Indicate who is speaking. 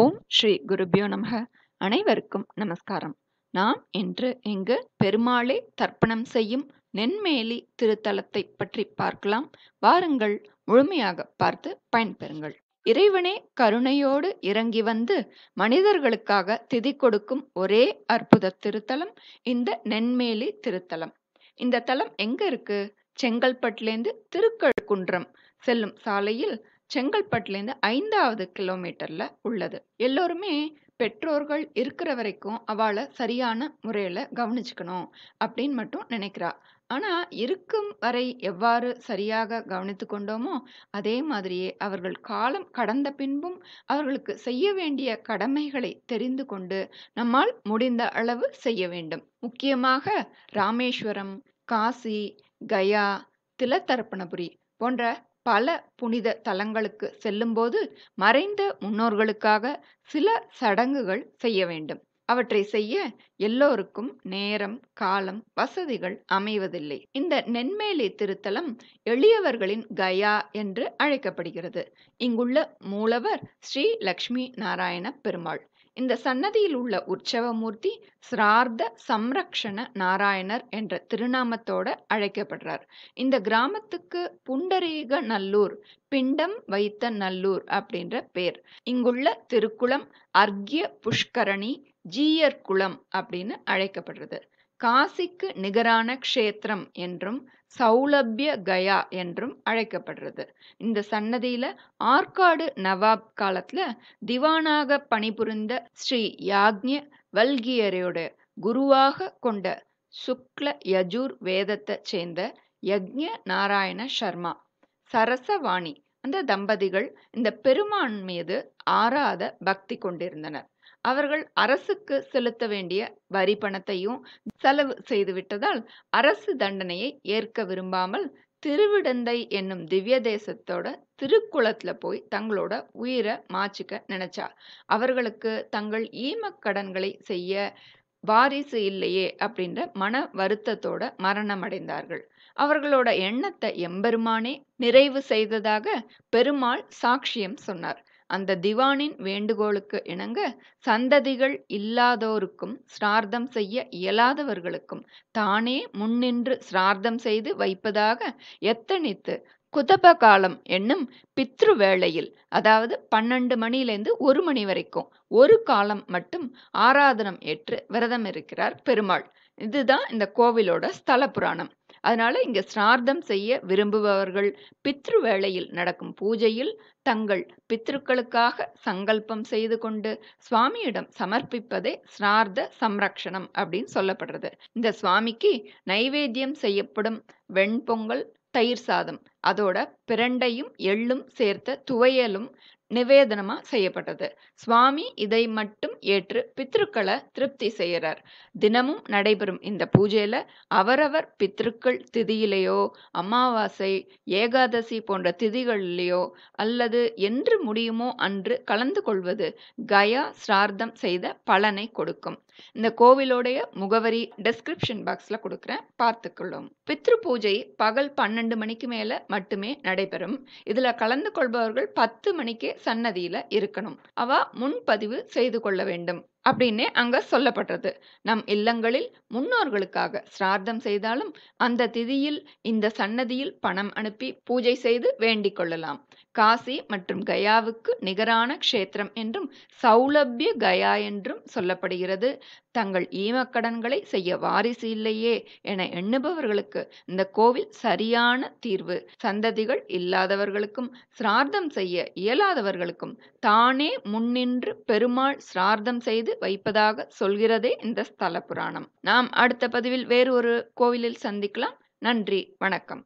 Speaker 1: ஓம் ஸ்ரீ குருபியோ நமக அனைவருக்கும் நமஸ்காரம் நாம் இன்று இங்கு பெருமாளை தர்ப்பணம் செய்யும் நென்மேலி திருத்தலத்தை பற்றி பார்க்கலாம் வாருங்கள் முழுமையாக பார்த்து பயன்பெறுங்கள் இறைவனே கருணையோடு இறங்கி வந்து மனிதர்களுக்காக திதி கொடுக்கும் ஒரே அற்புத திருத்தலம் இந்த நென்மேலி திருத்தலம் இந்த தலம் எங்க இருக்கு செங்கல்பட்டுலேருந்து திருக்கழுக்குன்றம் செல்லும் சாலையில் செங்கல்பட்டுலேருந்து ஐந்தாவது கிலோமீட்டரில் உள்ளது எல்லோருமே பெற்றோர்கள் இருக்கிற வரைக்கும் அவளை சரியான முறையில் கவனிச்சுக்கணும் அப்படின்னு மட்டும் நினைக்கிறா ஆனால் இருக்கும் வரை எவ்வாறு சரியாக கவனித்து கொண்டோமோ அதே மாதிரியே அவர்கள் காலம் கடந்த பின்பும் அவர்களுக்கு செய்ய வேண்டிய கடமைகளை தெரிந்து கொண்டு நம்மால் முடிந்த அளவு செய்ய வேண்டும் முக்கியமாக ராமேஸ்வரம் காசி கயா திலத்தரப்பணபுரி போன்ற பல புனித தலங்களுக்கு செல்லும்போது மறைந்த முன்னோர்களுக்காக சில சடங்குகள் செய்ய வேண்டும் அவற்றை செய்ய எல்லோருக்கும் நேரம் காலம் வசதிகள் அமைவதில்லை இந்த நென்மேலி திருத்தலம் எளியவர்களின் கயா என்று அழைக்கப்படுகிறது இங்குள்ள மூலவர் ஸ்ரீ லக்ஷ்மி நாராயண பெருமாள் இந்த சன்னதியில் உள்ள உற்சவமூர்த்தி சிரார்த்த சம்ரக்ஷண நாராயணர் என்ற திருநாமத்தோடு அழைக்கப்படுறார் இந்த கிராமத்துக்கு புண்டரீக நல்லூர் பிண்டம் வைத்த நல்லூர் அப்படின்ற பேர் இங்குள்ள திருக்குளம் அர்க்ய புஷ்கரணி ஜீயர் குளம் அப்படின்னு அழைக்கப்படுறது காசிக்கு நிகரான க்ஷேத்திரம் என்றும் சௌலபிய கயா என்றும் அழைக்கப்படுறது இந்த சன்னதியில ஆற்காடு நவாப் காலத்துல திவானாக பணிபுரிந்த ஸ்ரீ யாக்ஞ வல்கியரையோட குருவாக கொண்ட சுக்ல யஜூர் வேதத்தை சேர்ந்த யக்ஞ நாராயண சர்மா சரசவாணி அந்த தம்பதிகள் இந்த பெருமான் மீது ஆறாத பக்தி கொண்டிருந்தனர் அவர்கள் அரசுக்கு செலுத்த வேண்டிய வரி பணத்தையும் செலவு செய்துவிட்டதால் அரசு தண்டனையை ஏற்க விரும்பாமல் திருவிடந்தை என்னும் திவ்ய தேசத்தோட திருக்குளத்துல போய் தங்களோட உயிரை மாச்சிக்க நினைச்சா அவர்களுக்கு தங்கள் ஈமக்கடன்களை செய்ய வாரிசு இல்லையே அப்படின்ற மன வருத்தத்தோட மரணம் அடைந்தார்கள் அவர்களோட எண்ணத்தை எம்பெருமானே நிறைவு செய்ததாக பெருமாள் சாட்சியம் சொன்னார் அந்த திவானின் வேண்டுகோளுக்கு இணங்க சந்ததிகள் இல்லாதோருக்கும் சிரார்த்தம் செய்ய இயலாதவர்களுக்கும் தானே முன்னின்று சிரார்த்தம் செய்து வைப்பதாக எத்தனித்து குதப காலம் என்னும் பித்ரு வேளையில் அதாவது பன்னெண்டு மணியிலேருந்து ஒரு மணி வரைக்கும் ஒரு காலம் மட்டும் ஆராதனம் ஏற்று விரதம் இருக்கிறார் பெருமாள் இதுதான் இந்த கோவிலோட ஸ்தல புராணம் அதனால இங்க சிரார்த்தம் செய்ய விரும்புபவர்கள் பித்ரு வேளையில் நடக்கும் பூஜையில் தங்கள் பித்ருக்களுக்காக சங்கல்பம் செய்து கொண்டு சுவாமியிடம் சமர்ப்பிப்பதே சிரார்த்த சம்ரக்ஷணம் அப்படின்னு சொல்லப்படுறது இந்த சுவாமிக்கு நைவேத்தியம் செய்யப்படும் வெண்பொங்கல் தயிர் சாதம் அதோட பிரண்டையும் எள்ளும் சேர்த்த துவையலும் நிவேதனமா செய்யப்பட்டது சுவாமி இதை மட்டும் ஏற்று பித்ருக்களை திருப்தி செய்யறார் தினமும் நடைபெறும் இந்த பூஜையில அவரவர் பித்ருக்கள் திதியிலேயோ அமாவாசை ஏகாதசி போன்ற திதிகளிலேயோ அல்லது என்று முடியுமோ அன்று கலந்து கொள்வது கயா சிரார்த்தம் செய்த பலனை கொடுக்கும் இந்த கோவிலோடைய முகவரி டெஸ்கிரிப்ஷன் பாக்ஸ்ல கொடுக்குறேன் பார்த்துக்கொள்ளும் பித்ரு பூஜை பகல் பன்னெண்டு மணிக்கு மேல மட்டுமே நடைபெறும் இதுல கலந்து கொள்பவர்கள் பத்து மணிக்கே சன்னதியில இருக்கணும் அவ முன்பதிவு செய்து கொள்ள வேண்டும் அப்படின்னே அங்க சொல்லப்பட்டது நம் இல்லங்களில் முன்னோர்களுக்காக சிரார்த்தம் செய்தாலும் அந்த திதியில் இந்த சன்னதியில் பணம் அனுப்பி பூஜை செய்து வேண்டிக் கொள்ளலாம் காசி மற்றும் கயாவுக்கு நிகரான க்ஷேத்திரம் என்றும் சௌலபிய கயா என்றும் சொல்லப்படுகிறது தங்கள் ஈமக்கடன்களை செய்ய வாரிசு இல்லையே என எண்ணுபவர்களுக்கு இந்த கோவில் சரியான தீர்வு சந்ததிகள் இல்லாதவர்களுக்கும் சிரார்த்தம் செய்ய இயலாதவர்களுக்கும் தானே முன்னின்று பெருமாள் சிரார்த்தம் செய்து செய்து வைப்பதாக சொல்கிறதே இந்த ஸ்தல புராணம் நாம் அடுத்த பதிவில் வேறு ஒரு கோவிலில் சந்திக்கலாம் நன்றி வணக்கம்